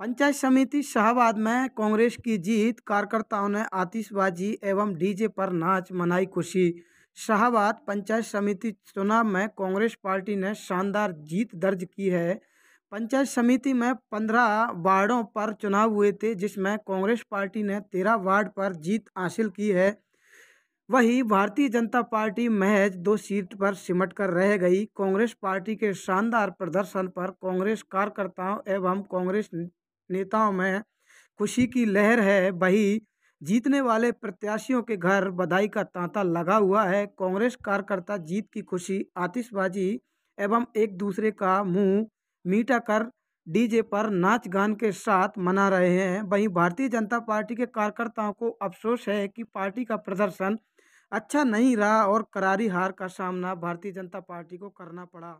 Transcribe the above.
पंचायत समिति शाहबाद में कांग्रेस की जीत कार्यकर्ताओं ने आतिशबाजी एवं डीजे पर नाच मनाई खुशी शाहबाद पंचायत समिति चुनाव में कांग्रेस पार्टी ने शानदार जीत दर्ज की है पंचायत समिति में पंद्रह वार्डों पर चुनाव हुए थे जिसमें कांग्रेस पार्टी ने तेरह वार्ड पर जीत हासिल की है वहीं भारतीय जनता पार्टी महज दो सीट पर सिमट कर रह गई कांग्रेस पार्टी के शानदार प्रदर्शन पर कांग्रेस कार्यकर्ताओं एवं कांग्रेस नेताओं में खुशी की लहर है वही जीतने वाले प्रत्याशियों के घर बधाई का तांता लगा हुआ है कांग्रेस कार्यकर्ता जीत की खुशी आतिशबाजी एवं एक दूसरे का मुंह मीटा कर डीजे पर नाच गान के साथ मना रहे हैं वहीं भारतीय जनता पार्टी के कार्यकर्ताओं को अफसोस है कि पार्टी का प्रदर्शन अच्छा नहीं रहा और करारी हार का सामना भारतीय जनता पार्टी को करना पड़ा